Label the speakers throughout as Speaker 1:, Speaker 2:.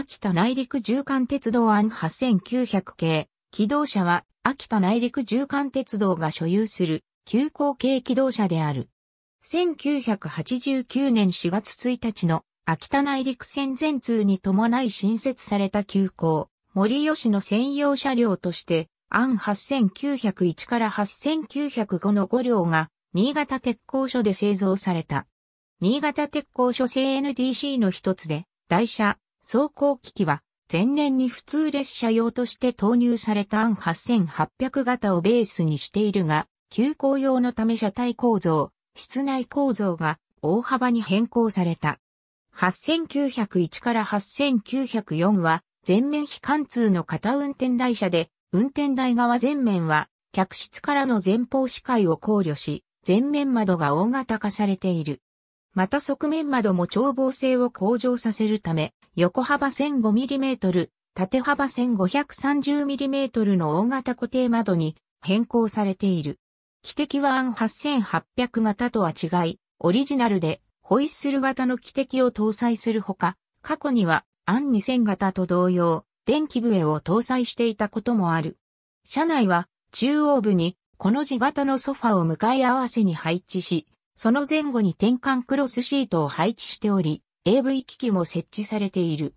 Speaker 1: 秋田内陸縦貫鉄道案8900系。機動車は、秋田内陸縦貫鉄道が所有する、急行系機動車である。1989年4月1日の、秋田内陸線全通に伴い新設された急行、森吉の専用車両として、案8901から8905の5両が、新潟鉄工所で製造された。新潟鉄工所製 n d c の一つで、台車、走行機器は、前年に普通列車用として投入されたアン8800型をベースにしているが、急行用のため車体構造、室内構造が大幅に変更された。8901から8904は全面非貫通の片運転台車で、運転台側前面は客室からの前方視界を考慮し、前面窓が大型化されている。また側面窓も眺望性を向上させるため、横幅 1005mm、縦幅 1530mm の大型固定窓に変更されている。汽笛はアン8800型とは違い、オリジナルでホイッスル型の汽笛を搭載するほか、過去にはアン2000型と同様、電気笛を搭載していたこともある。車内は中央部にこの字型のソファを向かい合わせに配置し、その前後に転換クロスシートを配置しており、AV 機器も設置されている。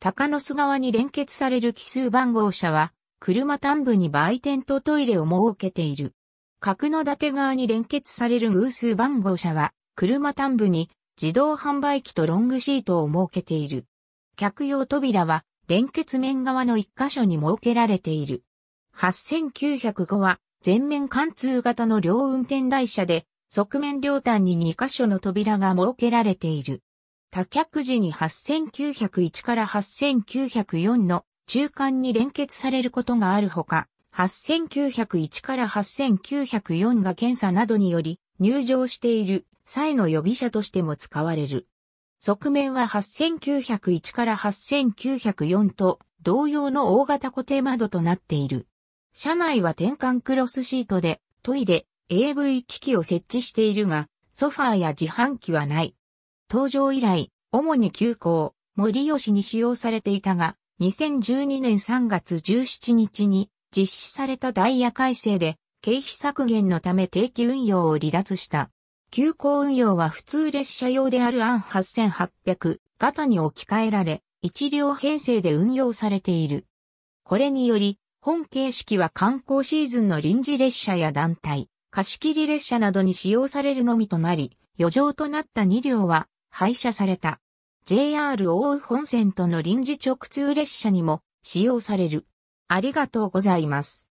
Speaker 1: 高野巣側に連結される奇数番号車は、車端部に売店とトイレを設けている。角の館側に連結される偶数番号車は、車端部に自動販売機とロングシートを設けている。客用扉は、連結面側の一箇所に設けられている。8905は、全面貫通型の両運転台車で、側面両端に2箇所の扉が設けられている。多脚時に8901から8904の中間に連結されることがあるほか、8901から8904が検査などにより入場している際の予備者としても使われる。側面は8901から8904と同様の大型固定窓となっている。車内は転換クロスシートでトイレ、AV 機器を設置しているが、ソファーや自販機はない。登場以来、主に急校、森吉に使用されていたが、2012年3月17日に実施されたダイヤ改正で、経費削減のため定期運用を離脱した。急行運用は普通列車用であるアン8800型に置き換えられ、1両編成で運用されている。これにより、本形式は観光シーズンの臨時列車や団体、貸し切り列車などに使用されるのみとなり、余剰となった2両は廃車された。JR 大本線との臨時直通列車にも使用される。ありがとうございます。